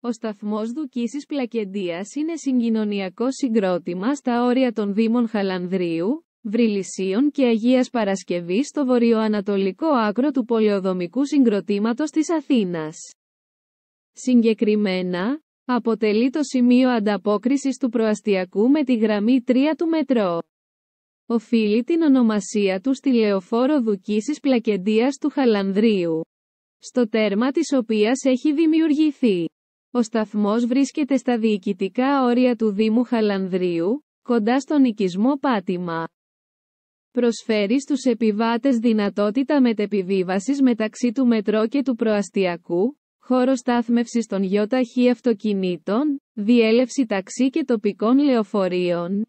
Ο σταθμός Δουκίσης Πλακεντίας είναι συγκοινωνιακό συγκρότημα στα όρια των Δήμων Χαλανδρίου, Βρυλισίων και Αγίας Παρασκευής στο βορειοανατολικό άκρο του πολεοδομικού συγκροτήματος της Αθήνας. Συγκεκριμένα, αποτελεί το σημείο ανταπόκρισης του προαστιακού με τη γραμμή 3 του μετρό. Οφείλει την ονομασία του στη λεωφόρο Δουκίσης Πλακεντίας του Χαλανδρίου, στο τέρμα της οποίας έχει δημιουργηθεί. Ο σταθμός βρίσκεται στα διοικητικά όρια του Δήμου Χαλανδρίου, κοντά στον οικισμό Πάτημα. Προσφέρει στους επιβάτες δυνατότητα μετεπιβίβασης μεταξύ του μετρό και του προαστιακού, χώρο στάθμευσης των γιοταχή αυτοκινήτων, διέλευση ταξί και τοπικών λεωφορείων,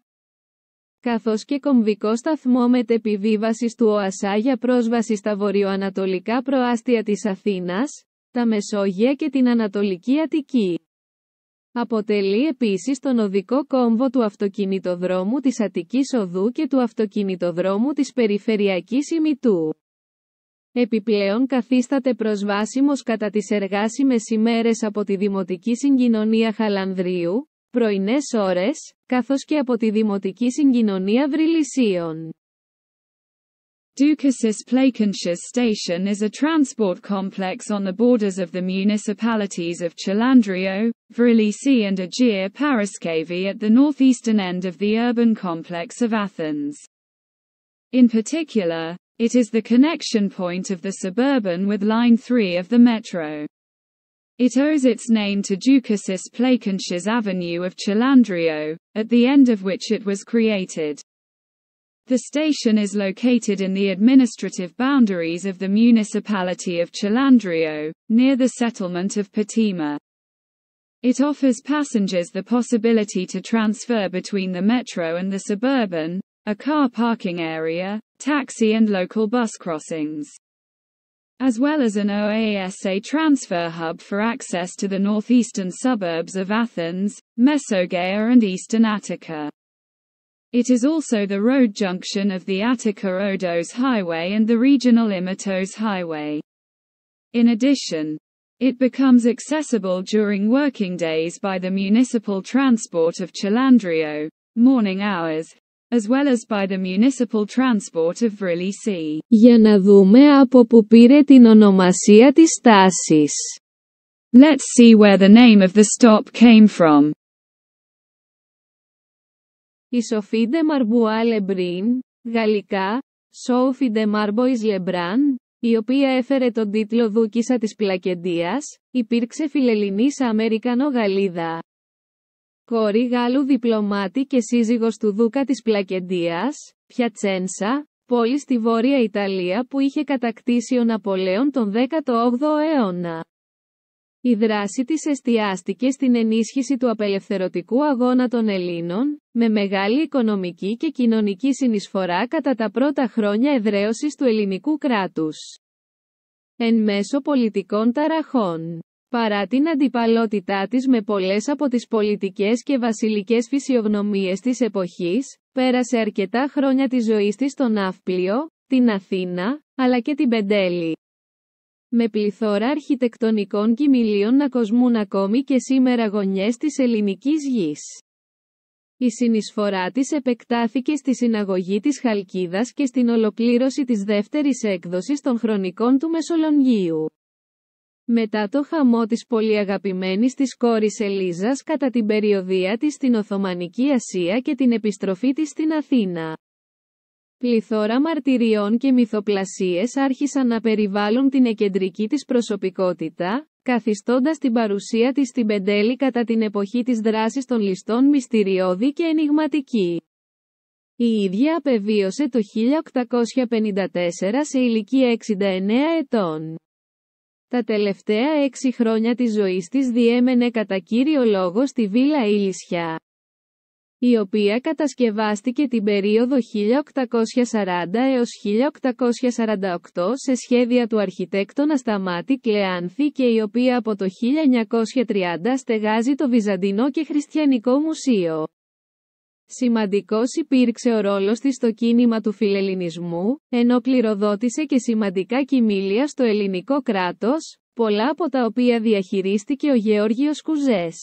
καθώς και κομβικό σταθμό μετεπιβίβασης του ΟΑΣΑ για πρόσβαση στα βορειοανατολικά προάστια της Αθήνας, τα Μεσόγεια και την Ανατολική Αττική. Αποτελεί επίσης τον οδικό κόμβο του αυτοκινητοδρόμου της Αττικής Οδού και του αυτοκινητοδρόμου της Περιφερειακής Ιμητού. Επιπλέον καθίσταται προσβάσιμος κατά τις εργάσιμες ημέρες από τη Δημοτική Συγκοινωνία Χαλανδρίου, πρωινές ώρες, καθώς και από τη Δημοτική Συγκοινωνία Βρυλισίων. Dukasis Plakensius station is a transport complex on the borders of the municipalities of Chalandrio, Vrilisi and Aegir Paraskevi at the northeastern end of the urban complex of Athens. In particular, it is the connection point of the suburban with Line 3 of the metro. It owes its name to Dukasis Plakensius Avenue of Chalandrio, at the end of which it was created. The station is located in the administrative boundaries of the municipality of Chalandrio, near the settlement of Patima. It offers passengers the possibility to transfer between the metro and the suburban, a car parking area, taxi and local bus crossings. As well as an OASA transfer hub for access to the northeastern suburbs of Athens, Mesogaea and eastern Attica. It is also the road junction of the Attica-Odos Highway and the regional Imatos Highway. In addition, it becomes accessible during working days by the municipal transport of Chalandrio, morning hours, as well as by the municipal transport of Vrilisi. Για να δούμε από που πήρε την ονομασία της let Let's see where the name of the stop came from. Η Σοφίντε de Marbois γαλλικά, Sophie de Marbois η οποία έφερε τον τίτλο δούκισα της Πλακεντίας, υπήρξε φιλελληνής Αμερικανο-Γαλλίδα. Κόρη Γάλλου διπλωμάτη και σύζυγος του δούκα της Πλακεντίας, Πιατσένσα, πόλη στη Βόρεια Ιταλία που είχε κατακτήσει ο Ναπολέον τον 18ο αιώνα. Η δράση της εστιάστηκε στην ενίσχυση του απελευθερωτικού αγώνα των Ελλήνων, με μεγάλη οικονομική και κοινωνική συνεισφορά κατά τα πρώτα χρόνια εδραίωσης του ελληνικού κράτους. Εν μέσω πολιτικών ταραχών. Παρά την αντιπαλότητά της με πολλές από τις πολιτικές και βασιλικές φυσιογνωμίες της εποχής, πέρασε αρκετά χρόνια της ζωής της στον Αύπλιο, την Αθήνα, αλλά και την Πεντέλη με πληθώρα αρχιτεκτονικών κοιμηλίων να κοσμούν ακόμη και σήμερα γωνιές της ελληνικής γης. Η συνεισφορά της επεκτάθηκε στη συναγωγή της Χαλκίδας και στην ολοκλήρωση της δεύτερης έκδοσης των χρονικών του Μεσολογγίου. Μετά το χαμό της πολύ αγαπημένης της κόρης Ελίζας κατά την περιοδία της στην Οθωμανική Ασία και την επιστροφή της στην Αθήνα. Πληθώρα μαρτυριών και μυθοπλασίες άρχισαν να περιβάλλουν την εκεντρική της προσωπικότητα, καθιστώντας την παρουσία της στην Πεντέλη κατά την εποχή της δράσης των ληστών μυστηριώδη και ενηγματική. Η ίδια απεβίωσε το 1854 σε ηλικία 69 ετών. Τα τελευταία έξι χρόνια της ζωής της διέμενε κατά κύριο λόγο στη Βίλα Ήλισια η οποία κατασκευάστηκε την περίοδο 1840 έως 1848 σε σχέδια του αρχιτέκτονα Σταμάτη Κλεάνθη και η οποία από το 1930 στεγάζει το Βυζαντινό και Χριστιανικό Μουσείο. Σημαντικός υπήρξε ο ρόλος της στο κίνημα του φιλελληνισμού, ενώ κληροδότησε και σημαντικά κοιμήλια στο ελληνικό κράτος, πολλά από τα οποία διαχειρίστηκε ο Γεώργιος Κουζές.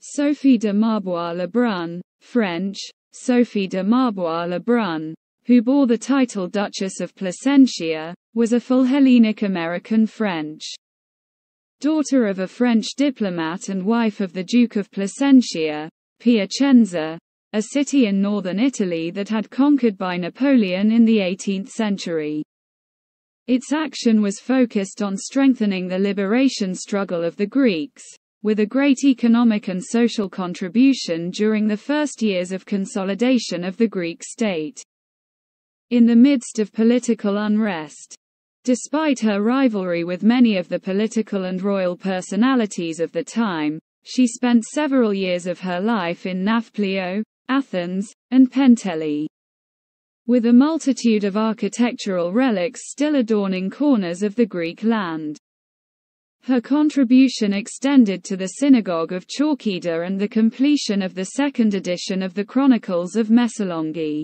Sophie de Marbois-Lebrun, French, Sophie de Marbois-Lebrun, who bore the title Duchess of Placentia, was a full Hellenic American French. Daughter of a French diplomat and wife of the Duke of Placentia, Piacenza, a city in northern Italy that had conquered by Napoleon in the 18th century. Its action was focused on strengthening the liberation struggle of the Greeks, with a great economic and social contribution during the first years of consolidation of the Greek state. In the midst of political unrest, despite her rivalry with many of the political and royal personalities of the time, she spent several years of her life in Nafplio, Athens, and Penteli. With a multitude of architectural relics still adorning corners of the Greek land. Her contribution extended to the synagogue of Chalkida and the completion of the second edition of the Chronicles of Messalongi.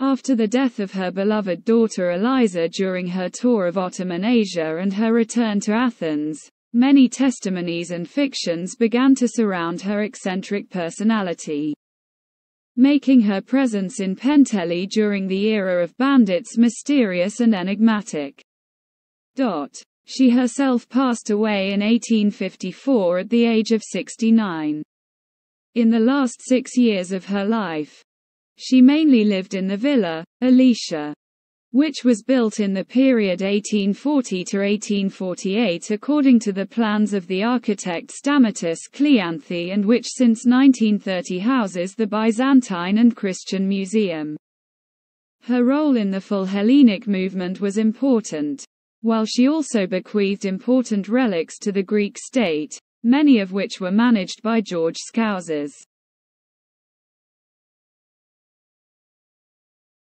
After the death of her beloved daughter Eliza during her tour of Ottoman Asia and her return to Athens, many testimonies and fictions began to surround her eccentric personality, making her presence in Penteli during the era of bandits mysterious and enigmatic. Dot. She herself passed away in 1854 at the age of 69. In the last six years of her life, she mainly lived in the villa, Alicia, which was built in the period 1840 to 1848 according to the plans of the architect Stamatis Cleanthe and which since 1930 houses the Byzantine and Christian Museum. Her role in the full Hellenic movement was important while she also bequeathed important relics to the Greek state, many of which were managed by George Scousers.